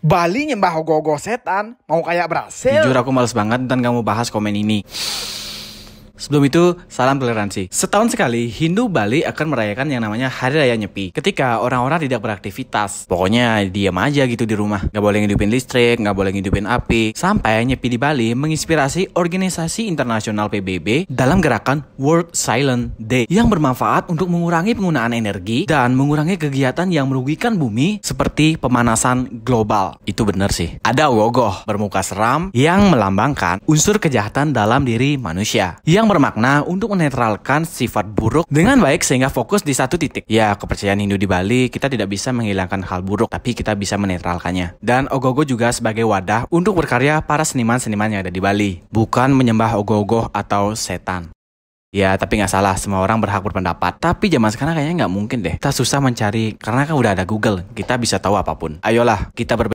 Bali nyembah ogoh-ogoh setan, mau kayak berhasil. Jujur aku males banget dan kamu bahas komen ini. Sebelum itu, salam toleransi. Setahun sekali, Hindu Bali akan merayakan yang namanya Hari Raya Nyepi. Ketika orang-orang tidak beraktivitas, pokoknya diam aja gitu di rumah. Nggak boleh ngidupin listrik, nggak boleh ngidupin api. Sampai Nyepi di Bali menginspirasi organisasi internasional PBB dalam gerakan World Silent Day yang bermanfaat untuk mengurangi penggunaan energi dan mengurangi kegiatan yang merugikan bumi seperti pemanasan global. Itu benar sih. Ada wogoh bermuka seram yang melambangkan unsur kejahatan dalam diri manusia yang bermakna untuk menetralkan sifat buruk dengan baik sehingga fokus di satu titik. Ya, kepercayaan Hindu di Bali, kita tidak bisa menghilangkan hal buruk, tapi kita bisa menetralkannya. Dan Ogogo juga sebagai wadah untuk berkarya para seniman-seniman yang ada di Bali, bukan menyembah Ogogo atau setan. Ya, tapi nggak salah, semua orang berhak berpendapat. Tapi zaman sekarang kayaknya nggak mungkin deh. Kita susah mencari, karena kan udah ada Google, kita bisa tahu apapun. Ayolah, kita berbeda.